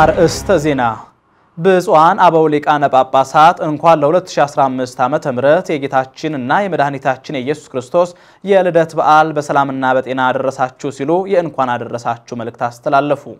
አርእስተ ዜና ብፁዓን አበው ሊቃነ ጳጳሳት እንኳን ለ2015 ዓመተ ም የጌታችን እና የመድኃኒታችን የኢየሱስ ክርስቶስ የልደት በዓል በሰላምና በጤና አደረሳችሁ ሲሉ የእንኳን አደረሳችሁ መልእክት አስተላለፉ።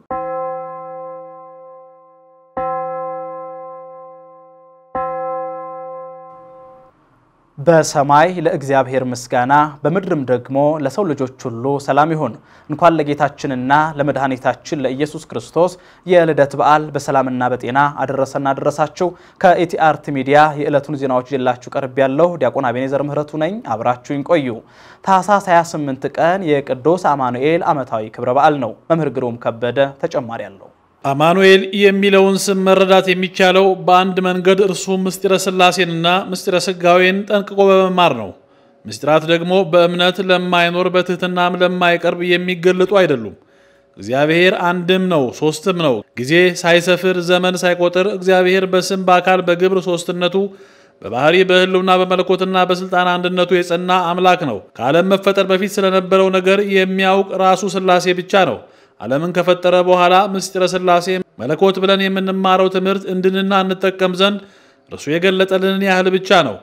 በሰማይ ለእግዚአብሔር ምስጋና በምድርም ደግሞ ለሰው ልጆች ሁሉ ሰላም ይሁን። እንኳን ለጌታችንና ለመድኃኒታችን ለኢየሱስ ክርስቶስ የልደት በዓል በሰላምና በጤና አደረሰና አደረሳችሁ። ከኢቲአርት ሚዲያ የዕለቱን ዜናዎች ይዤላችሁ ቀርብ ያለው ዲያቆን አቤኔዘር ምህረቱ ነኝ። አብራችሁኝ ቆዩ። ታሳ 28 ቀን የቅዱስ አማኑኤል ዓመታዊ ክብረ በዓል ነው። መምህር ግሩም ከበደ ተጨማሪ አለው። አማኑኤል የሚለውን ስም መረዳት የሚቻለው በአንድ መንገድ እርሱ ምስጢረ ሥላሴንና ምስጢረ ሥጋዌን ጠንቅቆ በመማር ነው። ምስጢራት ደግሞ በእምነት ለማይኖር በትህትናም ለማይቀርብ የሚገለጡ አይደሉም። እግዚአብሔር አንድም ነው፣ ሦስትም ነው። ጊዜ ሳይሰፍር ዘመን ሳይቆጥር እግዚአብሔር በስም በአካል በግብር ሦስትነቱ በባህሪ በህልውና በመለኮትና በስልጣን አንድነቱ የጸና አምላክ ነው። ከዓለም መፈጠር በፊት ስለነበረው ነገር የሚያውቅ ራሱ ሥላሴ ብቻ ነው። ዓለምን ከፈጠረ በኋላ ምስጢረ ሥላሴ መለኮት ብለን የምንማረው ትምህርት እንድንና እንጠቀም ዘንድ እርሱ የገለጠልንን ያህል ብቻ ነው።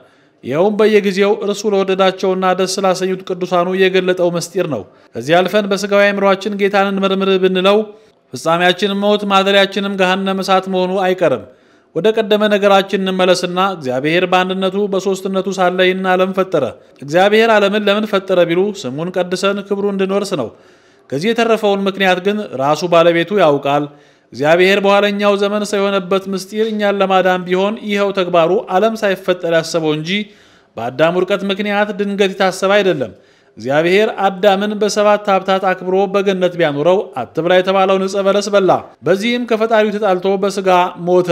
ይኸውም በየጊዜው እርሱ ለወደዳቸውና ደስ ላሰኙት ቅዱሳኑ የገለጠው ምስጢር ነው። ከዚህ አልፈን በሥጋዊ አእምሯችን ጌታን እንመርምር ብንለው ፍጻሜያችን ሞት፣ ማደሪያችንም ገሃነመ እሳት መሆኑ አይቀርም። ወደ ቀደመ ነገራችን እንመለስና እግዚአብሔር በአንድነቱ በሦስትነቱ ሳለ ይህን ዓለም ፈጠረ። እግዚአብሔር ዓለምን ለምን ፈጠረ ቢሉ ስሙን ቀድሰን ክብሩ እንድንወርስ ነው። ከዚህ የተረፈውን ምክንያት ግን ራሱ ባለቤቱ ያውቃል። እግዚአብሔር በኋለኛው ዘመን ሰው የሆነበት ምስጢር እኛን ለማዳን ቢሆን ይኸው ተግባሩ ዓለም ሳይፈጠር ያሰበው እንጂ በአዳም ውድቀት ምክንያት ድንገት የታሰበ አይደለም። እግዚአብሔር አዳምን በሰባት ሀብታት አክብሮ በገነት ቢያኖረው አትብላ የተባለውን ዕፀ በለስ በላ። በዚህም ከፈጣሪው ተጣልቶ በሥጋ ሞተ፣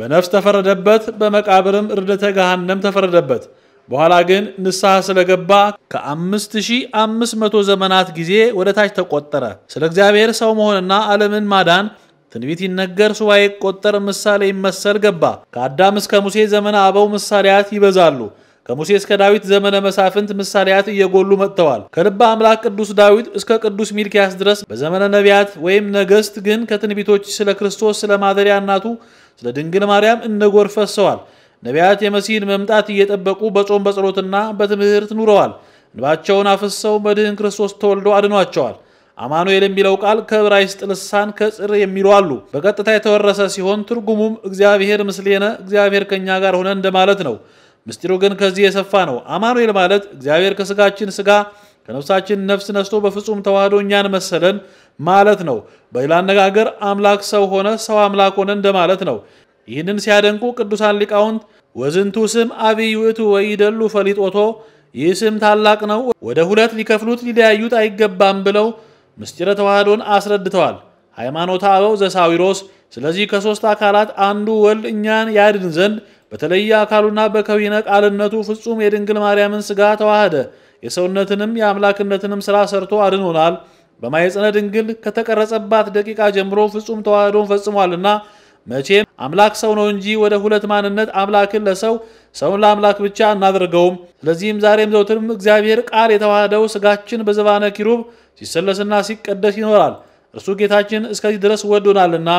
በነፍስ ተፈረደበት፣ በመቃብርም እርደተ ገሃነም ተፈረደበት። በኋላ ግን ንስሐ ስለገባ ከ5500 ዘመናት ጊዜ ወደ ታች ተቆጠረ። ስለ እግዚአብሔር ሰው መሆንና ዓለምን ማዳን ትንቢት ይነገር፣ ሱባኤ ይቆጠር፣ ምሳሌ ይመሰል ገባ። ከአዳም እስከ ሙሴ ዘመነ አበው ምሳሌያት ይበዛሉ። ከሙሴ እስከ ዳዊት ዘመነ መሳፍንት ምሳሌያት እየጎሉ መጥተዋል። ከልበ አምላክ ቅዱስ ዳዊት እስከ ቅዱስ ሚልኪያስ ድረስ በዘመነ ነቢያት ወይም ነገሥት ግን ከትንቢቶች ስለ ክርስቶስ ስለ ማደሪያ እናቱ ስለ ድንግል ማርያም እንደ ጎርፍ ፈሰዋል። ነቢያት የመሲህን መምጣት እየጠበቁ በጾም በጸሎትና በትምህርት ኑረዋል። እንባቸውን አፍሰው መድህን ክርስቶስ ተወልዶ አድኗቸዋል። አማኑኤል የሚለው ቃል ከዕብራይስጥ ልሳን ከጽር የሚሉ አሉ። በቀጥታ የተወረሰ ሲሆን ትርጉሙም እግዚአብሔር ምስሌነ እግዚአብሔር ከእኛ ጋር ሆነ እንደማለት ነው። ምስጢሩ ግን ከዚህ የሰፋ ነው። አማኑኤል ማለት እግዚአብሔር ከስጋችን ስጋ ከነፍሳችን ነፍስ ነስቶ በፍጹም ተዋህዶ እኛን መሰለን ማለት ነው። በሌላ አነጋገር አምላክ ሰው ሆነ፣ ሰው አምላክ ሆነ እንደማለት ነው። ይህንን ሲያደንቁ ቅዱሳን ሊቃውንት ወዝንቱ ስም አብይ ውእቱ ወይደሉ ፈሊጦቶ ይህ ስም ታላቅ ነው፣ ወደ ሁለት ሊከፍሉት ሊለያዩት አይገባም ብለው ምስጢረ ተዋህዶን አስረድተዋል። ሃይማኖተ አበው ዘሳዊሮስ ስለዚህ ከሦስት አካላት አንዱ ወልድ እኛን ያድን ዘንድ በተለየ አካሉና በከዊነ ቃልነቱ ፍጹም የድንግል ማርያምን ሥጋ ተዋህደ። የሰውነትንም የአምላክነትንም ሥራ ሰርቶ አድኖናል። በማየፀነ ድንግል ከተቀረጸባት ደቂቃ ጀምሮ ፍጹም ተዋህዶን ፈጽሟልና መቼም አምላክ ሰው ነው እንጂ ወደ ሁለት ማንነት አምላክን ለሰው ሰውን ለአምላክ ብቻ አናደርገውም። ስለዚህም ዛሬም ዘውትርም እግዚአብሔር ቃል የተዋህደው ስጋችን በዘባነ ኪሩብ ሲሰለስና ሲቀደስ ይኖራል። እርሱ ጌታችን እስከዚህ ድረስ ወዶናልና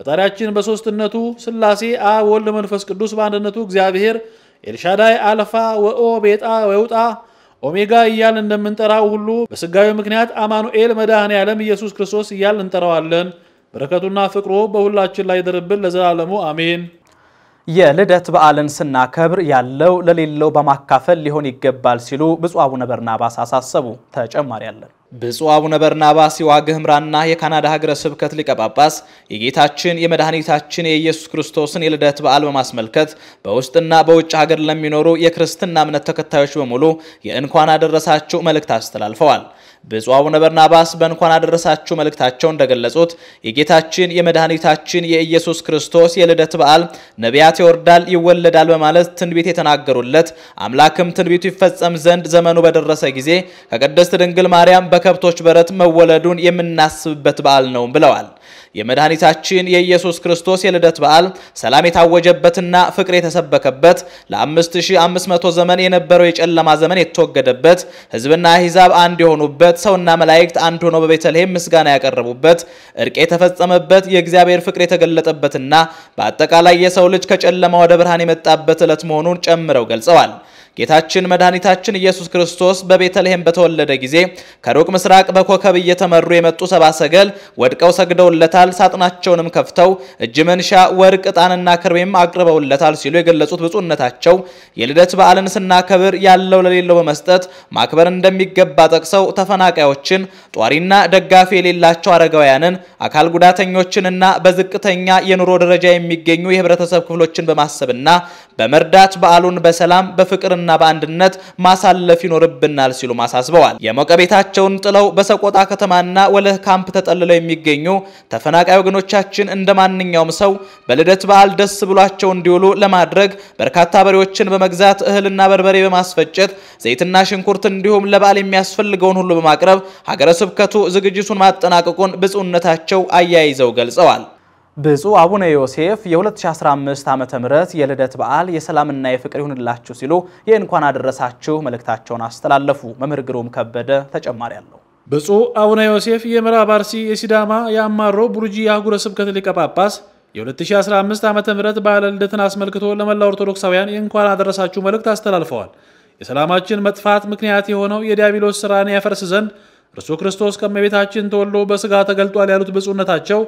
ፈጣሪያችን በሦስትነቱ ስላሴ አብ፣ ወልድ፣ መንፈስ ቅዱስ በአንድነቱ እግዚአብሔር ኤልሻዳይ አልፋ ወኦ ቤጣ ወውጣ ኦሜጋ እያል እንደምንጠራው ሁሉ በስጋዊ ምክንያት አማኑኤል መድኃኔ ዓለም ኢየሱስ ክርስቶስ እያል እንጠራዋለን። በረከቱና ፍቅሩ በሁላችን ላይ ይደርብን ለዘላለሙ አሜን። የልደት በዓልን ስናከብር ያለው ለሌለው በማካፈል ሊሆን ይገባል ሲሉ ብፁዕ አቡነ በርናባስ አሳሰቡ። ተጨማሪ አለን። ብፁዕ አቡነ በርናባስ የዋግ ኽምራና የካናዳ ሀገረ ስብከት ሊቀ ጳጳስ የጌታችን የመድኃኒታችን የኢየሱስ ክርስቶስን የልደት በዓል በማስመልከት በውስጥና በውጭ ሀገር ለሚኖሩ የክርስትና እምነት ተከታዮች በሙሉ የእንኳን አደረሳችሁ መልእክት አስተላልፈዋል። ብፁዕ አቡነ በርናባስ በእንኳን አደረሳችሁ መልእክታቸው እንደገለጹት የጌታችን የመድኃኒታችን የኢየሱስ ክርስቶስ የልደት በዓል ነቢያት ይወርዳል ይወለዳል በማለት ትንቢት የተናገሩለት አምላክም ትንቢቱ ይፈጸም ዘንድ ዘመኑ በደረሰ ጊዜ ከቅድስት ድንግል ማርያም በከብቶች በረት መወለዱን የምናስብበት በዓል ነው ብለዋል። የመድኃኒታችን የኢየሱስ ክርስቶስ የልደት በዓል ሰላም የታወጀበትና ፍቅር የተሰበከበት ለ5500 ዘመን የነበረው የጨለማ ዘመን የተወገደበት ሕዝብና አሕዛብ አንድ የሆኑበት ሰውና መላእክት አንድ ሆኖ በቤተልሔም ምስጋና ያቀረቡበት እርቅ የተፈጸመበት የእግዚአብሔር ፍቅር የተገለጠበትና በአጠቃላይ የሰው ልጅ ከጨለማ ወደ ብርሃን የመጣበት ዕለት መሆኑን ጨምረው ገልጸዋል። ጌታችን መድኃኒታችን ኢየሱስ ክርስቶስ በቤተልሔም በተወለደ ጊዜ ከሩቅ ምስራቅ በኮከብ እየተመሩ የመጡ ሰባ ሰገል ወድቀው ሰግደውለታል። ሳጥናቸውንም ከፍተው እጅ መንሻ ወርቅ፣ ዕጣንና ክርቤም አቅርበውለታል ሲሉ የገለጹት ብፁዕነታቸው የልደት በዓልን ስናከብር ያለው ለሌለው በመስጠት ማክበር እንደሚገባ ጠቅሰው ተፈናቃዮችን፣ ጧሪና ደጋፊ የሌላቸው አረጋውያንን፣ አካል ጉዳተኞችንና በዝቅተኛ የኑሮ ደረጃ የሚገኙ የህብረተሰብ ክፍሎችን በማሰብና በመርዳት በዓሉን በሰላም በፍቅርና በአንድነት ማሳለፍ ይኖርብናል ሲሉ አሳስበዋል። የሞቀ ቤታቸውን ጥለው በሰቆጣ ከተማና ወለህ ካምፕ ተጠልለው የሚገኙ ተፈናቃይ ወገኖቻችን እንደ ማንኛውም ሰው በልደት በዓል ደስ ብሏቸው እንዲውሉ ለማድረግ በርካታ በሬዎችን በመግዛት እህልና በርበሬ በማስፈጨት ዘይትና ሽንኩርት እንዲሁም ለበዓል የሚያስፈልገውን ሁሉ በማቅረብ ሀገረ ስብከቱ ዝግጅቱን ማጠናቀቁን ብፁዕነታቸው አያይዘው ገልጸዋል። ብፁዕ አቡነ ዮሴፍ የ2015 ዓ ም የልደት በዓል የሰላምና የፍቅር ይሁንላችሁ ሲሉ የእንኳን አደረሳችሁ መልእክታቸውን አስተላለፉ። መምህር ግሩም ከበደ ተጨማሪ አለው። ብፁዕ አቡነ ዮሴፍ የምዕራብ አርሲ፣ የሲዳማ፣ የአማሮ ቡርጂ የአህጉረ ስብከት ሊቀ ጳጳስ የ2015 ዓ ም በዓለ ልደትን አስመልክቶ ለመላ ኦርቶዶክሳውያን የእንኳን አደረሳችሁ መልእክት አስተላልፈዋል። የሰላማችን መጥፋት ምክንያት የሆነው የዲያብሎስ ሥራን ያፈርስ ዘንድ እርሱ ክርስቶስ ከእመቤታችን ተወልዶ በሥጋ ተገልጧል ያሉት ብፁዕነታቸው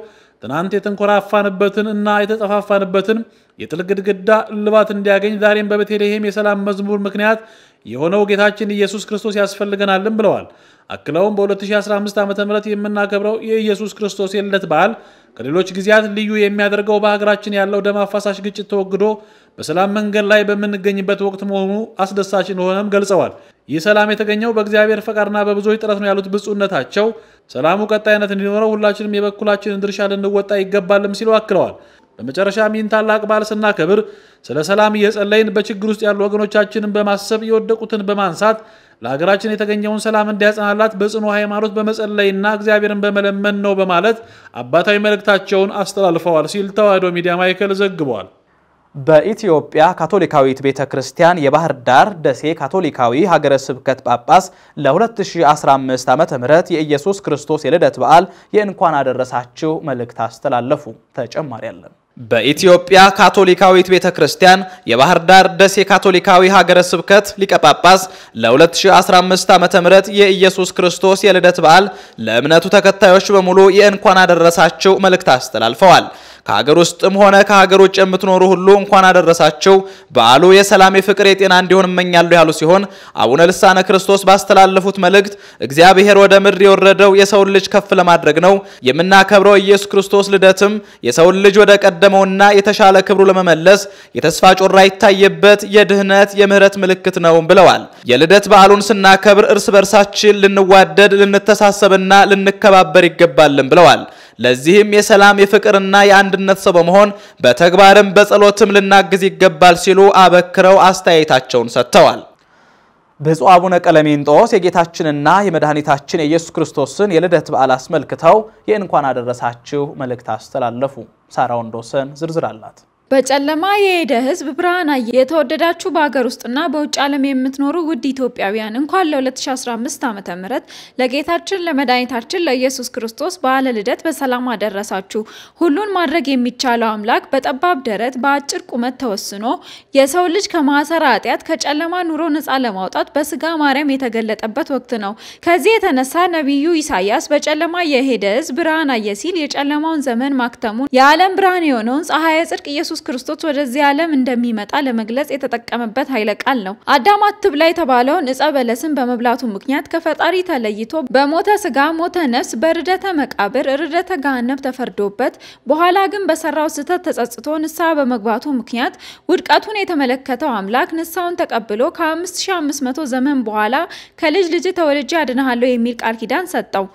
ትናንት የተንኮራፋንበትን እና የተጠፋፋንበትን የጥል ግድግዳ እልባት እንዲያገኝ ዛሬም በቤተልሔም የሰላም መዝሙር ምክንያት የሆነው ጌታችን ኢየሱስ ክርስቶስ ያስፈልገናልም ብለዋል። አክለውም በ2015 ዓ ም የምናከብረው የኢየሱስ ክርስቶስ የልደት በዓል ከሌሎች ጊዜያት ልዩ የሚያደርገው በሀገራችን ያለው ደም አፋሳሽ ግጭት ተወግዶ በሰላም መንገድ ላይ በምንገኝበት ወቅት መሆኑ አስደሳች እንደሆነም ገልጸዋል። ይህ ሰላም የተገኘው በእግዚአብሔር ፈቃድና በብዙዎች ጥረት ነው ያሉት ብፁዕነታቸው ሰላሙ ቀጣይነት እንዲኖረው ሁላችንም የበኩላችንን ድርሻ ልንወጣ ይገባልም ሲሉ አክለዋል። በመጨረሻም ይህን ታላቅ በዓል ስናከብር ስለ ሰላም እየጸለይን በችግር ውስጥ ያሉ ወገኖቻችንን በማሰብ የወደቁትን በማንሳት ለሀገራችን የተገኘውን ሰላም እንዲያጸናላት በጽኑ ሃይማኖት በመጸለይና እግዚአብሔርን በመለመን ነው በማለት አባታዊ መልእክታቸውን አስተላልፈዋል ሲል ተዋሕዶ ሚዲያ ማዕከል ዘግቧል። በኢትዮጵያ ካቶሊካዊት ቤተ ክርስቲያን የባህር ዳር ደሴ ካቶሊካዊ ሀገረ ስብከት ጳጳስ ለ2015 ዓ ም የኢየሱስ ክርስቶስ የልደት በዓል የእንኳን አደረሳችሁ መልእክት አስተላለፉ። ተጨማሪ አለን። በኢትዮጵያ ካቶሊካዊት ቤተ ክርስቲያን የባህር ዳር ደሴ ካቶሊካዊ ሀገረ ስብከት ሊቀ ጳጳስ ለ2015 ዓ ም የኢየሱስ ክርስቶስ የልደት በዓል ለእምነቱ ተከታዮች በሙሉ የእንኳን አደረሳችሁ መልእክት አስተላልፈዋል። ከሀገር ውስጥም ሆነ ከሀገር ውጭ የምትኖሩ ሁሉ እንኳን አደረሳቸው። በዓሉ የሰላም፣ የፍቅር፣ የጤና እንዲሆን እመኛለሁ ያሉ ሲሆን አቡነ ልሳነ ክርስቶስ ባስተላለፉት መልእክት እግዚአብሔር ወደ ምድር የወረደው የሰውን ልጅ ከፍ ለማድረግ ነው። የምናከብረው ኢየሱስ ክርስቶስ ልደትም የሰውን ልጅ ወደ ቀደመውና የተሻለ ክብሩ ለመመለስ የተስፋ ጮራ ይታየበት የድህነት የምህረት ምልክት ነው ብለዋል። የልደት በዓሉን ስናከብር እርስ በርሳችን ልንዋደድ፣ ልንተሳሰብና ልንከባበር ይገባልን ብለዋል። ለዚህም የሰላም የፍቅርና የአንድነት ሰው በመሆን በተግባርም በጸሎትም ልናግዝ ይገባል ሲሉ አበክረው አስተያየታቸውን ሰጥተዋል። ብፁዕ አቡነ ቀለሜንጦስ የጌታችንና የመድኃኒታችን የኢየሱስ ክርስቶስን የልደት በዓል አስመልክተው የእንኳን አደረሳችሁ መልእክት አስተላለፉ። ሳራ ወንዶሰን ዝርዝር አላት። በጨለማ የሄደ ህዝብ ብርሃን አየ። የተወደዳችሁ በሀገር ውስጥና በውጭ ዓለም የምትኖሩ ውድ ኢትዮጵያውያን እንኳን ለ2015 ዓ ምህረት ለጌታችን ለመድኃኒታችን ለኢየሱስ ክርስቶስ በዓለ ልደት በሰላም አደረሳችሁ። ሁሉን ማድረግ የሚቻለው አምላክ በጠባብ ደረት በአጭር ቁመት ተወስኖ የሰው ልጅ ከማሰራ ኃጢአት ከጨለማ ኑሮ ነፃ ለማውጣት በስጋ ማርያም የተገለጠበት ወቅት ነው። ከዚህ የተነሳ ነቢዩ ኢሳያስ በጨለማ የሄደ ህዝብ ብርሃን አየ ሲል የጨለማውን ዘመን ማክተሙን የዓለም ብርሃን የሆነውን ፀሐየ ጽድቅ ኢየሱስ ክርስቶስ ወደዚህ ዓለም እንደሚመጣ ለመግለጽ የተጠቀመበት ኃይለ ቃል ነው። አዳም አትብላ የተባለውን እጸ በለስን በመብላቱ ምክንያት ከፈጣሪ ተለይቶ በሞተ ስጋ ሞተ ነፍስ በርደተ መቃብር ርደተ ገሃነም ተፈርዶበት በኋላ ግን በሰራው ስህተት ተጸጽቶ ንስሐ በመግባቱ ምክንያት ውድቀቱን የተመለከተው አምላክ ንስሐውን ተቀብሎ ከ5500 ዘመን በኋላ ከልጅ ልጅ ተወልጄ አድንሃለሁ የሚል ቃል ኪዳን ሰጠው።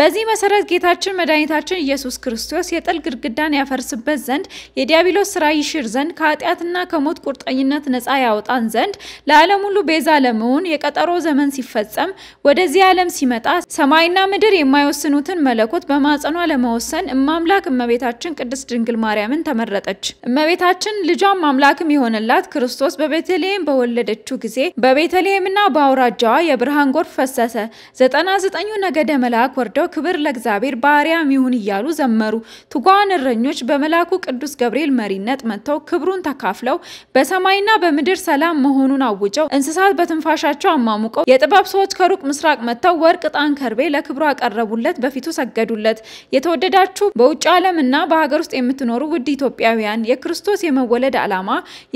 በዚህ መሰረት ጌታችን መድኃኒታችን ኢየሱስ ክርስቶስ የጥል ግድግዳን ያፈርስበት ዘንድ የዲያብሎስ ስራ ይሽር ዘንድ ከኃጢአትና ከሞት ቁርጠኝነት ነፃ ያወጣን ዘንድ ለዓለም ሁሉ ቤዛ ለመሆን የቀጠሮ ዘመን ሲፈጸም ወደዚህ ዓለም ሲመጣ ሰማይና ምድር የማይወስኑትን መለኮት በማጸኗ ለመወሰን እማምላክ እመቤታችን ቅድስት ድንግል ማርያምን ተመረጠች። እመቤታችን ልጇም አምላክም የሆነላት ክርስቶስ በቤተልሔም በወለደችው ጊዜ በቤተልሔምና በአውራጃዋ የብርሃን ጎርፍ ፈሰሰ። ዘጠና ዘጠኙ ነገደ መልአክ ወርደው ክብር ለእግዚአብሔር ባሪያም ይሁን እያሉ ዘመሩ። ትጉሃን እረኞች በመልአኩ ቅዱስ ገብርኤል መሪነት መጥተው ክብሩን ተካፍለው በሰማይና በምድር ሰላም መሆኑን አውጀው እንስሳት በትንፋሻቸው አማሙቀው የጥበብ ሰዎች ከሩቅ ምስራቅ መጥተው ወርቅ፣ ዕጣን፣ ከርቤ ለክብሩ አቀረቡለት፣ በፊቱ ሰገዱለት። የተወደዳችሁ በውጭ ዓለምና በሀገር ውስጥ የምትኖሩ ውድ ኢትዮጵያውያን የክርስቶስ የመወለድ ዓላማ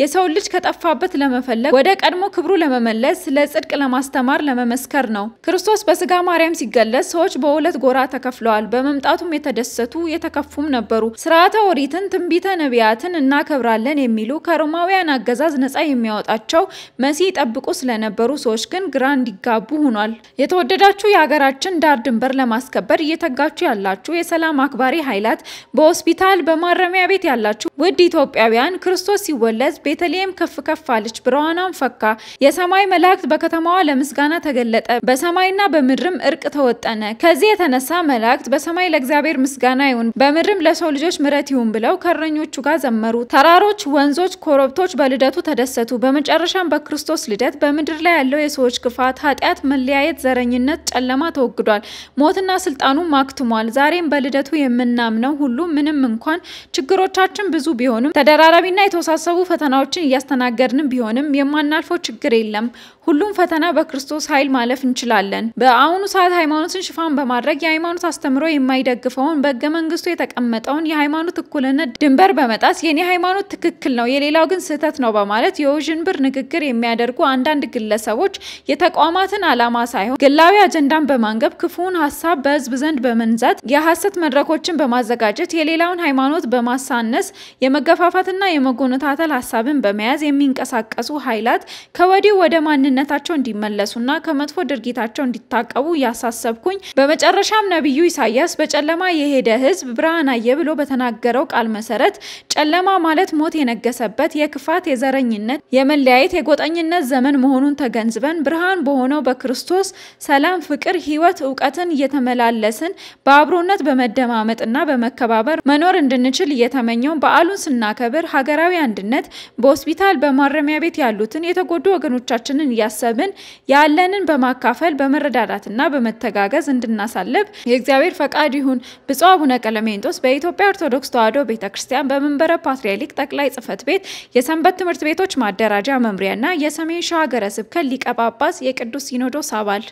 የሰው ልጅ ከጠፋበት ለመፈለግ ወደ ቀድሞ ክብሩ ለመመለስ፣ ለጽድቅ ለማስተማር፣ ለመመስከር ነው። ክርስቶስ በስጋ ማርያም ሲገለጽ ሰዎች በሁለት ሁለት ጎራ ተከፍለዋል። በመምጣቱም የተደሰቱ የተከፉም ነበሩ። ስርዓተ ኦሪትን፣ ትንቢተ ነቢያትን እናከብራለን የሚሉ ከሮማውያን አገዛዝ ነጻ የሚያወጣቸው መሲህ ጠብቁ ስለነበሩ ሰዎች ግን ግራ እንዲጋቡ ሆኗል። የተወደዳችሁ የሀገራችን ዳር ድንበር ለማስከበር እየተጋችሁ ያላችሁ የሰላም አክባሪ ኃይላት፣ በሆስፒታል በማረሚያ ቤት ያላችሁ ውድ ኢትዮጵያውያን ክርስቶስ ሲወለድ ቤተልሔም ከፍ ከፍ አለች፣ ብርሃኗም ፈካ፣ የሰማይ መላእክት በከተማዋ ለምስጋና ተገለጠ፣ በሰማይና በምድርም እርቅ ተወጠነ። ከዚህ የተነሳ መላእክት በሰማይ ለእግዚአብሔር ምስጋና ይሁን፣ በምድርም ለሰው ልጆች ምረት ይሁን ብለው ከእረኞቹ ጋር ዘመሩ። ተራሮች፣ ወንዞች፣ ኮረብቶች በልደቱ ተደሰቱ። በመጨረሻም በክርስቶስ ልደት በምድር ላይ ያለው የሰዎች ክፋት፣ ኃጢአት፣ መለያየት፣ ዘረኝነት፣ ጨለማ ተወግዷል። ሞትና ስልጣኑ ማክትሟል። ዛሬም በልደቱ የምናምነው ሁሉ ምንም እንኳን ችግሮቻችን ብዙ ቢሆንም ተደራራቢና የተወሳሰቡ ፈተናዎችን እያስተናገድንም ቢሆንም የማናልፈው ችግር የለም። ሁሉም ፈተና በክርስቶስ ኃይል ማለፍ እንችላለን። በአሁኑ ሰዓት ሃይማኖትን ሽፋን በማድረግ በማድረግ የሃይማኖት አስተምሮ የማይደግፈውን በህገ መንግስቱ የተቀመጠውን የሃይማኖት እኩልነት ድንበር በመጣስ የኔ ሃይማኖት ትክክል ነው፣ የሌላው ግን ስህተት ነው በማለት የውዥንብር ንግግር የሚያደርጉ አንዳንድ ግለሰቦች የተቋማትን አላማ ሳይሆን ግላዊ አጀንዳን በማንገብ ክፉውን ሀሳብ በህዝብ ዘንድ በመንዛት የሀሰት መድረኮችን በማዘጋጀት የሌላውን ሃይማኖት በማሳነስ የመገፋፋትና የመጎነታተል ሀሳብን በመያዝ የሚንቀሳቀሱ ኃይላት ከወዲሁ ወደ ማንነታቸው እንዲመለሱና ከመጥፎ ድርጊታቸው እንዲታቀቡ እያሳሰብኩኝ በመጨረሻ በመጨረሻም ነቢዩ ኢሳያስ በጨለማ የሄደ ህዝብ ብርሃን አየ ብሎ በተናገረው ቃል መሰረት ጨለማ ማለት ሞት የነገሰበት የክፋት፣ የዘረኝነት፣ የመለያየት፣ የጎጠኝነት ዘመን መሆኑን ተገንዝበን ብርሃን በሆነው በክርስቶስ ሰላም፣ ፍቅር፣ ህይወት፣ እውቀትን እየተመላለስን በአብሮነት በመደማመጥና በመከባበር መኖር እንድንችል እየተመኘው በዓሉን ስናከብር ሀገራዊ አንድነት በሆስፒታል በማረሚያ ቤት ያሉትን የተጎዱ ወገኖቻችንን እያሰብን ያለንን በማካፈል በመረዳዳትና በመተጋገዝ እንድናሳለን እንዲታለብ የእግዚአብሔር ፈቃድ ይሁን። ብፁዕ አቡነ ቀለሜንጦስ በኢትዮጵያ ኦርቶዶክስ ተዋሕዶ ቤተ ክርስቲያን በመንበረ ፓትርያርክ ጠቅላይ ጽሕፈት ቤት የሰንበት ትምህርት ቤቶች ማደራጃ መምሪያና የሰሜን ሸዋ ሀገረ ስብከት ሊቀ ጳጳስ፣ የቅዱስ ሲኖዶስ አባል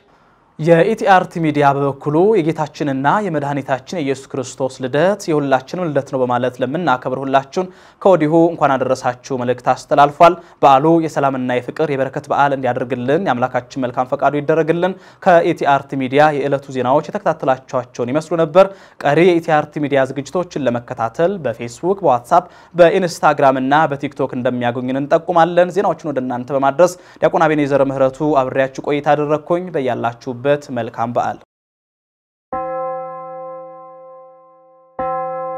የኢቲአርቲ ሚዲያ በበኩሉ የጌታችንና የመድኃኒታችን የኢየሱስ ክርስቶስ ልደት የሁላችንም ልደት ነው በማለት ለምናከብር ሁላችሁን ከወዲሁ እንኳን አደረሳችሁ መልእክት አስተላልፏል። በዓሉ የሰላምና የፍቅር የበረከት በዓል እንዲያደርግልን የአምላካችን መልካም ፈቃዱ ይደረግልን። ከኢቲአርቲ ሚዲያ የዕለቱ ዜናዎች የተከታተላችኋቸውን ይመስሉ ነበር። ቀሪ የኢቲአርቲ ሚዲያ ዝግጅቶችን ለመከታተል በፌስቡክ፣ በዋትሳፕ፣ በኢንስታግራም እና በቲክቶክ እንደሚያገኙን እንጠቁማለን። ዜናዎችን ወደ እናንተ በማድረስ ዲያቆን አቤኔዘር ምህረቱ አብሬያችሁ ቆይታ አደረግኩኝ። በያላችሁ ባላችሁበት መልካም በዓል